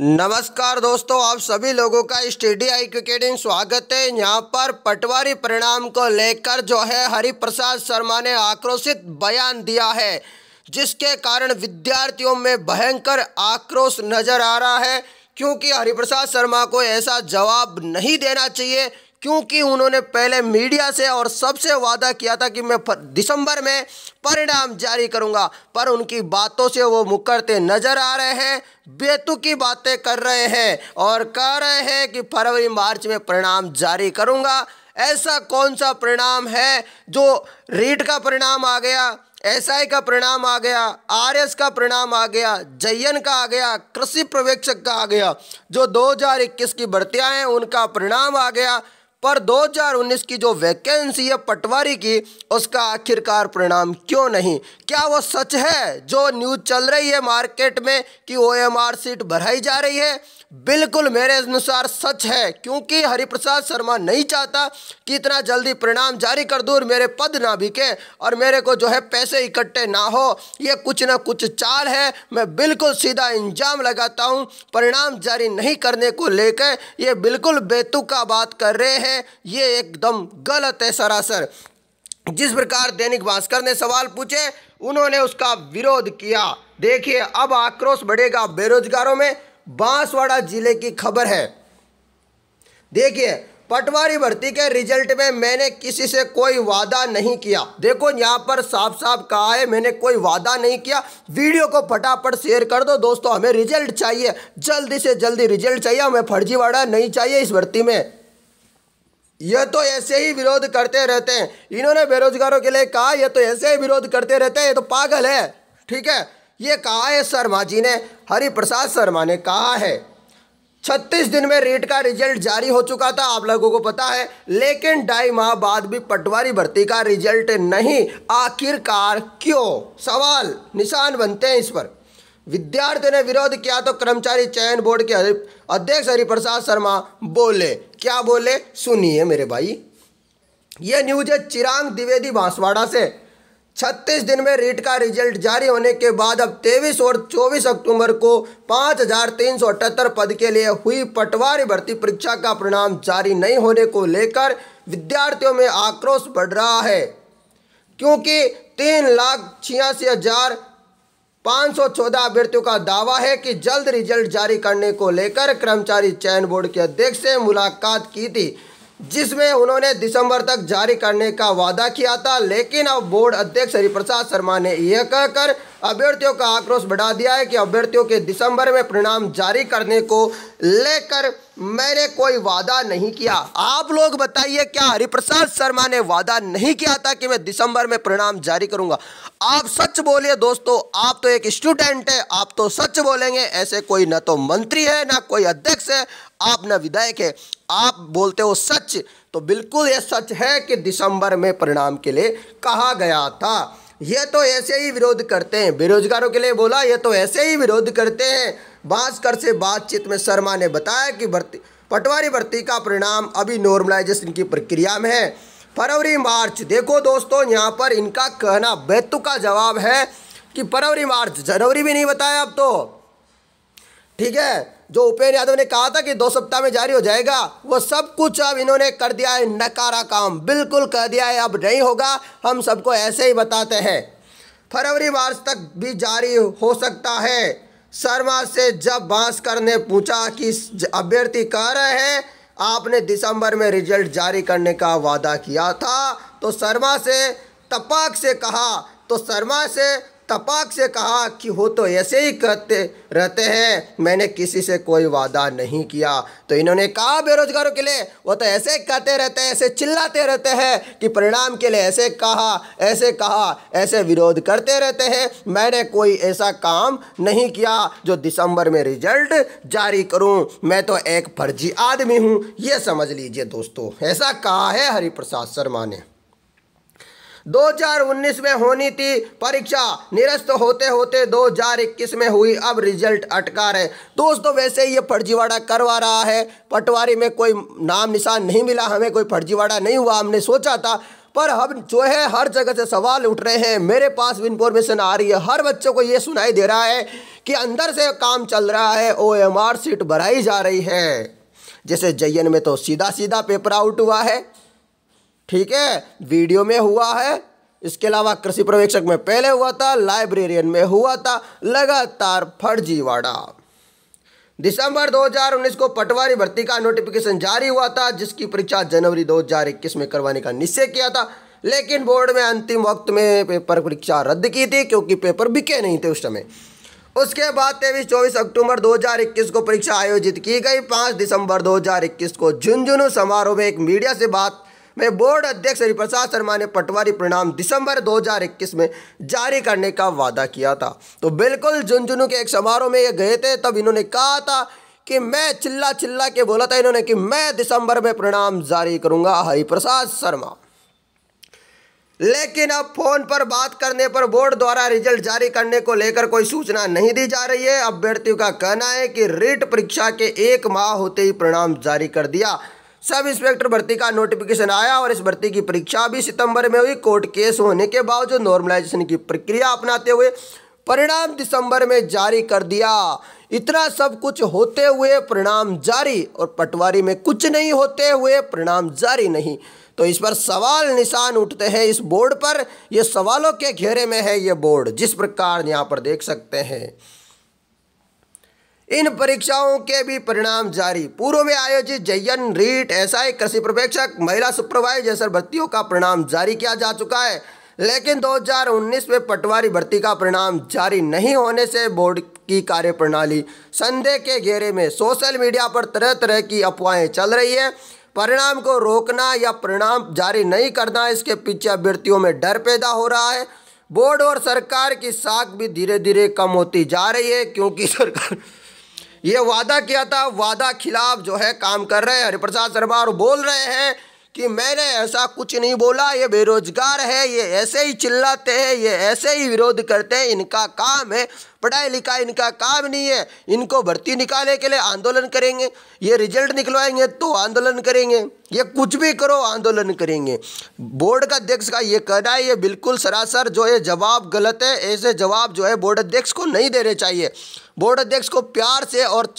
नमस्कार दोस्तों आप सभी लोगों का स्टेडी आई क्रिकेटिंग स्वागत है यहाँ पर पटवारी परिणाम को लेकर जो है हरिप्रसाद शर्मा ने आक्रोशित बयान दिया है जिसके कारण विद्यार्थियों में भयंकर आक्रोश नजर आ रहा है क्योंकि हरिप्रसाद शर्मा को ऐसा जवाब नहीं देना चाहिए क्योंकि उन्होंने पहले मीडिया से और सबसे वादा किया था कि मैं दिसंबर में परिणाम जारी करूंगा पर उनकी बातों से वो मुकरते नज़र आ रहे हैं बेतुकी बातें कर रहे हैं और कह रहे हैं कि फरवरी मार्च में परिणाम जारी करूंगा ऐसा कौन सा परिणाम है जो रीट का परिणाम आ गया एस का परिणाम आ गया आर का परिणाम आ गया जयन का आ गया कृषि पर्यवेक्षक का आ गया जो 2021 की भर्तियाँ हैं उनका परिणाम आ गया पर 2019 की जो वैकेंसी है पटवारी की उसका आखिरकार परिणाम क्यों नहीं क्या वो सच है जो न्यूज चल रही है मार्केट में कि ओ सीट बढ़ाई जा रही है बिल्कुल मेरे अनुसार सच है क्योंकि हरिप्रसाद शर्मा नहीं चाहता कि इतना जल्दी परिणाम जारी कर दूर मेरे पद ना बिके और मेरे को जो है पैसे इकट्ठे ना हो ये कुछ ना कुछ चाल है मैं बिल्कुल सीधा इंजाम लगाता हूँ परिणाम जारी नहीं करने को लेकर ये बिल्कुल बेतुका बात कर रहे हैं है ये एकदम गलत है सरासर जिस प्रकार दैनिक भास्कर ने सवाल पूछे उन्होंने उसका विरोध किया देखिए अब आक्रोश बढ़ेगा बेरोजगारों में बांसवाड़ा जिले की खबर है देखिए पटवारी भर्ती के रिजल्ट में मैंने किसी से कोई वादा नहीं किया देखो यहाँ पर साफ साफ कहा है मैंने कोई वादा नहीं किया वीडियो को फटाफट शेयर कर दो दोस्तों हमें रिजल्ट चाहिए जल्दी से जल्दी रिजल्ट चाहिए हमें फर्जीवाड़ा नहीं चाहिए इस भर्ती में यह तो ऐसे ही विरोध करते रहते हैं इन्होंने बेरोजगारों के लिए कहा यह तो ऐसे ही विरोध करते रहते हैं ये तो पागल है ठीक है ये कहा है शर्मा जी ने हरिप्रसाद शर्मा ने कहा है छत्तीस दिन में रीट का रिजल्ट जारी हो चुका था आप लोगों को पता है लेकिन ढाई माह बाद भी पटवारी भर्ती का रिजल्ट नहीं आखिरकार क्यों सवाल निशान बनते हैं इस पर विद्यार्थियों ने विरोध किया तो कर्मचारी चयन बोर्ड के अध्यक्ष हरिप्रसाद शर्मा बोले क्या बोले सुनिए मेरे भाई ये न्यूज है चिरांग द्विवेदी बांसवाड़ा से 36 दिन में रीट का रिजल्ट जारी होने के बाद अब 23 और 24 अक्टूबर को पाँच पद के लिए हुई पटवारी भर्ती परीक्षा का परिणाम जारी नहीं होने को लेकर विद्यार्थियों में आक्रोश बढ़ रहा है क्योंकि तीन लाख छियासी हज़ार 514 अभ्यर्थियों का दावा है कि जल्द रिजल्ट जारी करने को लेकर कर्मचारी चयन बोर्ड के अध्यक्ष से मुलाकात की थी जिसमें उन्होंने दिसंबर तक जारी करने का वादा किया था लेकिन अब बोर्ड अध्यक्ष हरिप्रसाद शर्मा ने यह कहकर अभ्यर्थियों का आक्रोश बढ़ा दिया है कि अभ्यर्थियों के दिसंबर में परिणाम जारी करने को लेकर मैंने कोई वादा नहीं किया आप लोग बताइए क्या हरिप्रसाद शर्मा ने वादा नहीं किया था कि मैं दिसंबर में परिणाम जारी करूंगा आप सच बोलिए दोस्तों आप तो एक स्टूडेंट है आप तो सच बोलेंगे ऐसे कोई ना तो मंत्री है ना कोई अध्यक्ष है आप ना विधायक है आप बोलते हो सच तो बिल्कुल ये सच है कि दिसंबर में परिणाम के लिए कहा गया था ये तो ऐसे ही विरोध करते हैं बेरोजगारों के लिए बोला ये तो ऐसे ही विरोध करते हैं भास्कर से बातचीत में शर्मा ने बताया कि भर्ती पटवारी भर्ती का परिणाम अभी नॉर्मलाइजेशन की प्रक्रिया में है फरवरी मार्च देखो दोस्तों यहाँ पर इनका कहना बैतु का जवाब है कि फरवरी मार्च जनवरी भी नहीं बताया अब तो ठीक है जो उपेन्द्र यादव ने कहा था कि दो सप्ताह में जारी हो जाएगा वो सब कुछ अब इन्होंने कर दिया है नकारा काम बिल्कुल कर दिया है अब नहीं होगा हम सबको ऐसे ही बताते हैं फरवरी मार्च तक भी जारी हो सकता है शर्मा से जब भास्कर ने पूछा कि अभ्यर्थी कह रहे हैं आपने दिसंबर में रिजल्ट जारी करने का वादा किया था तो शर्मा से तपाक से कहा तो शर्मा से तपाक से कहा कि हो तो ऐसे ही करते रहते हैं मैंने किसी से कोई वादा नहीं किया तो इन्होंने कहा बेरोजगारों के लिए वो तो ऐसे करते रहते हैं ऐसे चिल्लाते रहते हैं कि परिणाम के लिए ऐसे कहा ऐसे कहा ऐसे विरोध करते रहते हैं मैंने कोई ऐसा काम नहीं किया जो दिसंबर में रिजल्ट जारी करूं मैं तो एक फर्जी आदमी हूं ये समझ लीजिए दोस्तों ऐसा कहा है हरिप्रसाद शर्मा ने 2019 में होनी थी परीक्षा निरस्त होते होते 2021 में हुई अब रिजल्ट अटका रहे दोस्तों वैसे ही ये फर्जीवाड़ा करवा रहा है पटवारी में कोई नाम निशान नहीं मिला हमें कोई फर्जीवाड़ा नहीं हुआ हमने सोचा था पर हम जो है हर जगह से सवाल उठ रहे हैं मेरे पास भी इन्फॉर्मेशन आ रही है हर बच्चों को ये सुनाई दे रहा है कि अंदर से काम चल रहा है ओ एम आर सीट बढ़ाई जा रही है जैसे जयन में तो सीधा सीधा पेपर आउट हुआ है ठीक है वीडियो में हुआ है इसके अलावा कृषि पर्यवेक्षक में पहले हुआ था लाइब्रेरियन में हुआ था लगातार फर्जीवाड़ा दिसंबर 2019 को पटवारी भर्ती का नोटिफिकेशन जारी हुआ था जिसकी परीक्षा जनवरी 2021 में करवाने का निश्चय किया था लेकिन बोर्ड में अंतिम वक्त में पेपर परीक्षा रद्द की थी क्योंकि पेपर बिके नहीं थे उस समय उसके बाद तेईस चौबीस अक्टूबर 2021 को परीक्षा आयोजित की गई 5 दिसंबर 2021 को झुंझुनू समारोह में एक मीडिया से बात में बोर्ड अध्यक्ष हरिप्रसाद शर्मा ने पटवारी परिणाम दिसंबर 2021 में जारी करने का वादा किया था तो बिल्कुल झुंझुनू के एक समारोह में ये गए थे तब इन्होंने कहा था कि मैं चिल्ला चिल्ला के बोला था इन्होंने कि मैं दिसंबर में परिणाम जारी करूंगा हरिप्रसाद शर्मा लेकिन अब फोन पर बात करने पर बोर्ड द्वारा रिजल्ट जारी करने को लेकर कोई सूचना नहीं दी जा रही है अभ्यर्थियों का कहना है कि रीट परीक्षा के एक माह होते ही परिणाम जारी कर दिया सब इंस्पेक्टर भर्ती का नोटिफिकेशन आया और इस भर्ती की परीक्षा भी सितंबर में हुई कोर्ट केस होने के बावजूद नॉर्मलाइजेशन की प्रक्रिया अपनाते हुए परिणाम दिसंबर में जारी कर दिया इतना सब कुछ होते हुए परिणाम जारी और पटवारी में कुछ नहीं होते हुए परिणाम जारी नहीं तो इस पर सवाल निशान उठते हैं इस बोर्ड पर ये सवालों के घेरे में है ये बोर्ड जिस प्रकार यहाँ पर देख सकते हैं इन परीक्षाओं के भी परिणाम जारी पूर्व में आयोजित जयन रीट एसआई कृषि प्रवेक्षक महिला सुपरवाइजर भर्तियों का परिणाम जारी किया जा चुका है लेकिन 2019 में पटवारी भर्ती का परिणाम जारी नहीं होने से बोर्ड की कार्यप्रणाली संदेह के घेरे में सोशल मीडिया पर तरह तरह की अफवाहें चल रही है परिणाम को रोकना या परिणाम जारी नहीं करना इसके पीछे अभ्यर्थियों में डर पैदा हो रहा है बोर्ड और सरकार की साख भी धीरे धीरे कम होती जा रही है क्योंकि सरकार ये वादा किया था वादा खिलाफ जो है काम कर रहे हैं हरिप्रसाद शर्मा और बोल रहे हैं कि मैंने ऐसा कुछ नहीं बोला ये बेरोजगार है ये ऐसे ही चिल्लाते हैं ये ऐसे ही विरोध करते हैं इनका काम है पढ़ाई लिखा इनका काम नहीं है इनको भर्ती निकालने के लिए आंदोलन करेंगे ये रिजल्ट निकलवाएंगे तो आंदोलन करेंगे ये कुछ भी करो आंदोलन करेंगे बोर्ड का अध्यक्ष का ये कहना है ये बिल्कुल सरासर जो है जवाब गलत है ऐसे जवाब जो है बोर्ड अध्यक्ष को नहीं देने चाहिए बोर्ड अध्यक्ष को प्यार से और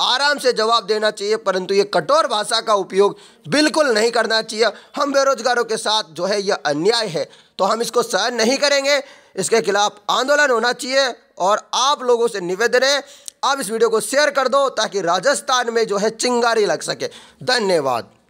आराम से जवाब देना चाहिए परंतु ये कठोर भाषा का उपयोग बिल्कुल नहीं करना चाहिए हम बेरोजगारों के साथ जो है यह अन्याय है तो हम इसको सहन नहीं करेंगे इसके खिलाफ आंदोलन होना चाहिए और आप लोगों से निवेदन है आप इस वीडियो को शेयर कर दो ताकि राजस्थान में जो है चिंगारी लग सके धन्यवाद